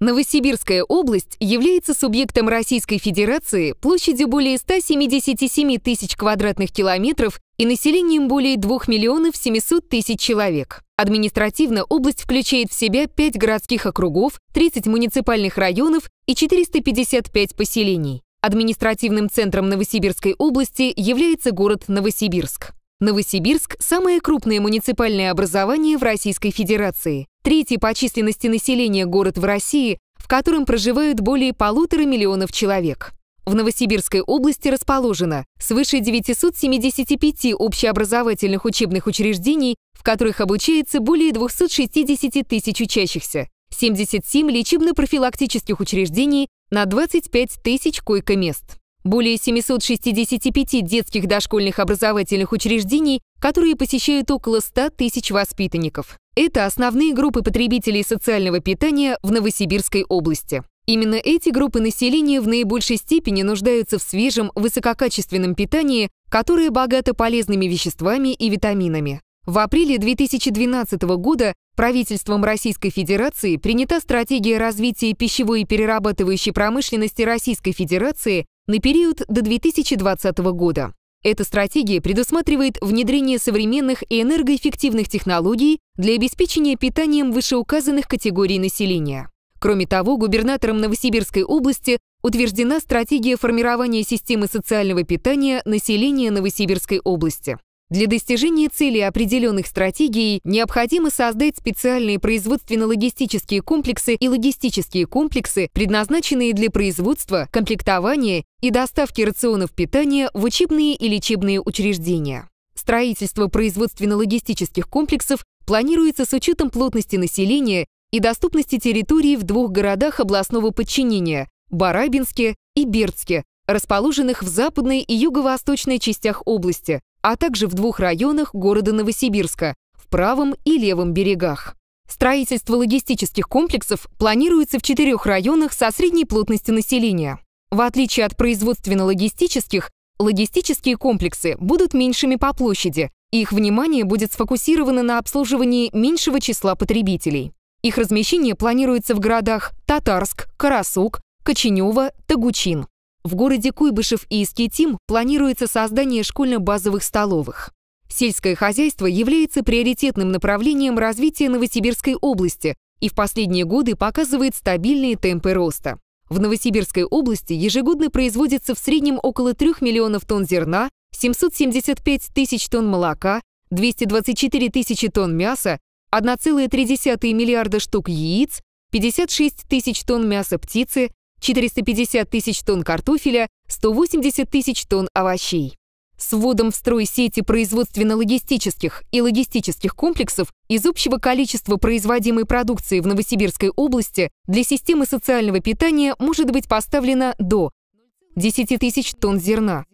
Новосибирская область является субъектом Российской Федерации площадью более 177 тысяч квадратных километров и населением более 2 миллионов 700 тысяч человек. Административно область включает в себя 5 городских округов, 30 муниципальных районов и 455 поселений. Административным центром Новосибирской области является город Новосибирск. Новосибирск – самое крупное муниципальное образование в Российской Федерации. Третий по численности населения город в России, в котором проживают более полутора миллионов человек. В Новосибирской области расположено свыше 975 общеобразовательных учебных учреждений, в которых обучается более 260 тысяч учащихся, 77 лечебно-профилактических учреждений на 25 тысяч койко-мест более 765 детских дошкольных образовательных учреждений, которые посещают около 100 тысяч воспитанников. Это основные группы потребителей социального питания в Новосибирской области. Именно эти группы населения в наибольшей степени нуждаются в свежем, высококачественном питании, которое богато полезными веществами и витаминами. В апреле 2012 года правительством Российской Федерации принята стратегия развития пищевой и перерабатывающей промышленности Российской Федерации на период до 2020 года. Эта стратегия предусматривает внедрение современных и энергоэффективных технологий для обеспечения питанием вышеуказанных категорий населения. Кроме того, губернатором Новосибирской области утверждена стратегия формирования системы социального питания населения Новосибирской области. Для достижения цели определенных стратегий необходимо создать специальные производственно-логистические комплексы и логистические комплексы, предназначенные для производства, комплектования и доставки рационов питания в учебные и лечебные учреждения. Строительство производственно-логистических комплексов планируется с учетом плотности населения и доступности территории в двух городах областного подчинения – Барабинске и Бердске, расположенных в западной и юго-восточной частях области, а также в двух районах города Новосибирска – в правом и левом берегах. Строительство логистических комплексов планируется в четырех районах со средней плотностью населения. В отличие от производственно-логистических, логистические комплексы будут меньшими по площади, их внимание будет сфокусировано на обслуживании меньшего числа потребителей. Их размещение планируется в городах Татарск, Карасук, Коченево, Тагучин. В городе Куйбышев и Искитим планируется создание школьно-базовых столовых. Сельское хозяйство является приоритетным направлением развития Новосибирской области и в последние годы показывает стабильные темпы роста. В Новосибирской области ежегодно производится в среднем около 3 миллионов тонн зерна, 775 тысяч тонн молока, 224 тысячи тонн мяса, 1,3 миллиарда штук яиц, 56 тысяч тонн мяса птицы, 450 тысяч тонн картофеля, 180 тысяч тонн овощей. С вводом в строй сети производственно-логистических и логистических комплексов из общего количества производимой продукции в Новосибирской области для системы социального питания может быть поставлено до 10 тысяч тонн зерна,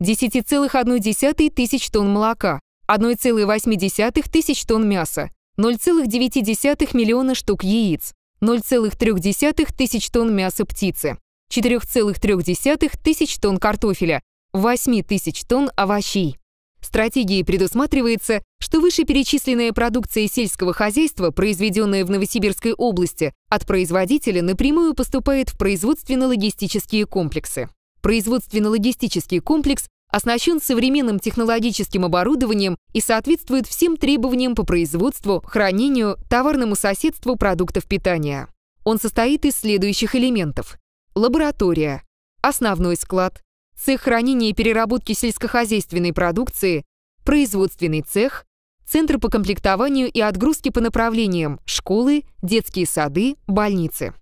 10,1 тысяч тонн молока, 1,8 тысяч тонн мяса, 0,9 миллиона штук яиц, 0,3 тысяч тонн мяса птицы, 4,3 тысяч тонн картофеля, 8 тысяч тонн овощей. Стратегией предусматривается, что вышеперечисленная продукция сельского хозяйства, произведенная в Новосибирской области, от производителя напрямую поступает в производственно-логистические комплексы. Производственно-логистический комплекс оснащен современным технологическим оборудованием и соответствует всем требованиям по производству, хранению, товарному соседству продуктов питания. Он состоит из следующих элементов. Лаборатория, основной склад, цех хранения и переработки сельскохозяйственной продукции, производственный цех, центр по комплектованию и отгрузке по направлениям школы, детские сады, больницы.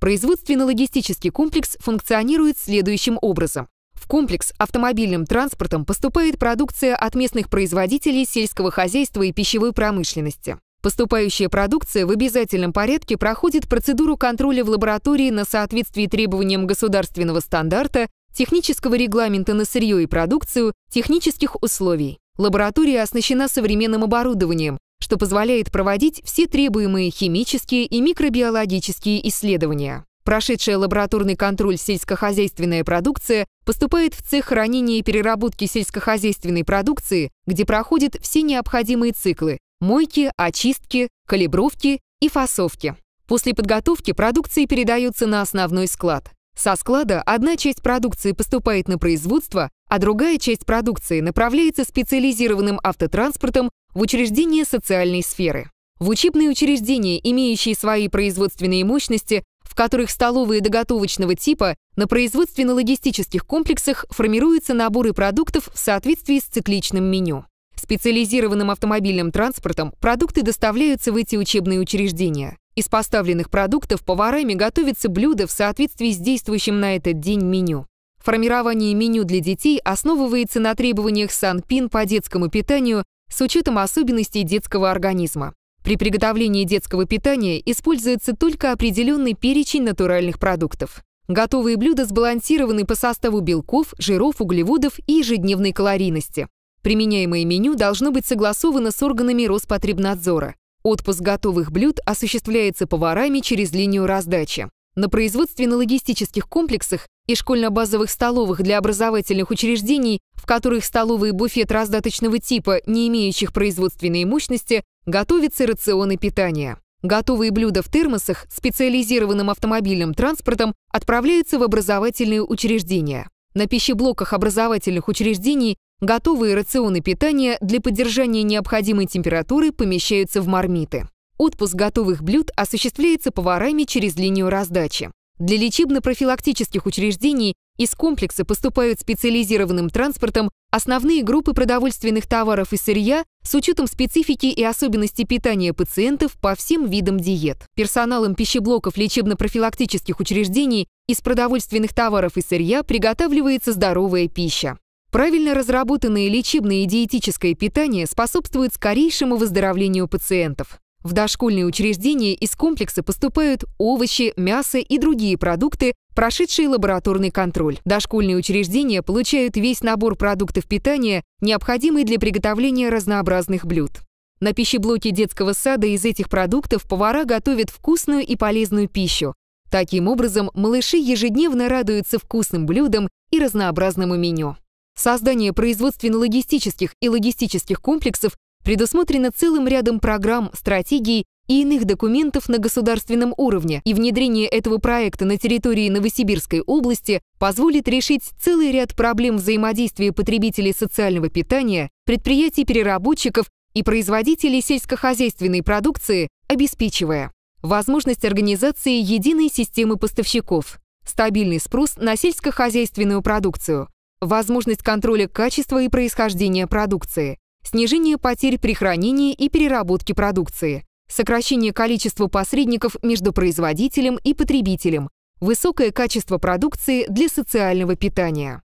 Производственно-логистический комплекс функционирует следующим образом. В комплекс автомобильным транспортом поступает продукция от местных производителей сельского хозяйства и пищевой промышленности. Поступающая продукция в обязательном порядке проходит процедуру контроля в лаборатории на соответствие требованиям государственного стандарта, технического регламента на сырье и продукцию, технических условий. Лаборатория оснащена современным оборудованием, что позволяет проводить все требуемые химические и микробиологические исследования. Прошедшая лабораторный контроль сельскохозяйственная продукция поступает в цех хранения и переработки сельскохозяйственной продукции, где проходят все необходимые циклы – мойки, очистки, калибровки и фасовки. После подготовки продукции передается на основной склад. Со склада одна часть продукции поступает на производство, а другая часть продукции направляется специализированным автотранспортом в учреждения социальной сферы. В учебные учреждения, имеющие свои производственные мощности, которых столовые доготовочного типа на производственно-логистических комплексах формируются наборы продуктов в соответствии с цикличным меню. Специализированным автомобильным транспортом продукты доставляются в эти учебные учреждения. Из поставленных продуктов поварами готовятся блюда в соответствии с действующим на этот день меню. Формирование меню для детей основывается на требованиях СанПин по детскому питанию с учетом особенностей детского организма. При приготовлении детского питания используется только определенный перечень натуральных продуктов. Готовые блюда сбалансированы по составу белков, жиров, углеводов и ежедневной калорийности. Применяемое меню должно быть согласовано с органами Роспотребнадзора. Отпуск готовых блюд осуществляется поварами через линию раздачи. На производственно-логистических комплексах и школьно-базовых столовых для образовательных учреждений, в которых столовый буфет раздаточного типа, не имеющих производственные мощности, Готовятся рационы питания. Готовые блюда в термосах специализированным автомобильным транспортом отправляются в образовательные учреждения. На пищеблоках образовательных учреждений готовые рационы питания для поддержания необходимой температуры помещаются в мармиты. Отпуск готовых блюд осуществляется поварами через линию раздачи. Для лечебно-профилактических учреждений из комплекса поступают специализированным транспортом основные группы продовольственных товаров и сырья с учетом специфики и особенностей питания пациентов по всем видам диет. Персоналом пищеблоков лечебно-профилактических учреждений из продовольственных товаров и сырья приготавливается здоровая пища. Правильно разработанное лечебное и диетическое питание способствует скорейшему выздоровлению пациентов. В дошкольные учреждения из комплекса поступают овощи, мясо и другие продукты, прошедшие лабораторный контроль. Дошкольные учреждения получают весь набор продуктов питания, необходимый для приготовления разнообразных блюд. На пищеблоке детского сада из этих продуктов повара готовят вкусную и полезную пищу. Таким образом, малыши ежедневно радуются вкусным блюдам и разнообразному меню. Создание производственно-логистических и логистических комплексов предусмотрено целым рядом программ, стратегий и иных документов на государственном уровне, и внедрение этого проекта на территории Новосибирской области позволит решить целый ряд проблем взаимодействия потребителей социального питания, предприятий-переработчиков и производителей сельскохозяйственной продукции, обеспечивая возможность организации единой системы поставщиков, стабильный спрос на сельскохозяйственную продукцию, возможность контроля качества и происхождения продукции, снижение потерь при хранении и переработке продукции, сокращение количества посредников между производителем и потребителем, высокое качество продукции для социального питания.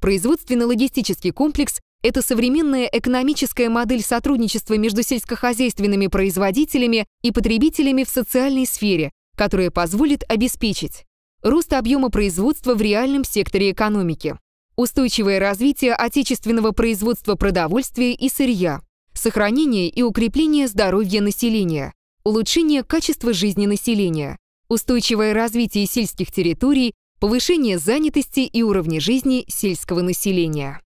Производственно-логистический комплекс – это современная экономическая модель сотрудничества между сельскохозяйственными производителями и потребителями в социальной сфере, которая позволит обеспечить рост объема производства в реальном секторе экономики, устойчивое развитие отечественного производства продовольствия и сырья, сохранение и укрепление здоровья населения, улучшение качества жизни населения, устойчивое развитие сельских территорий, повышение занятости и уровня жизни сельского населения.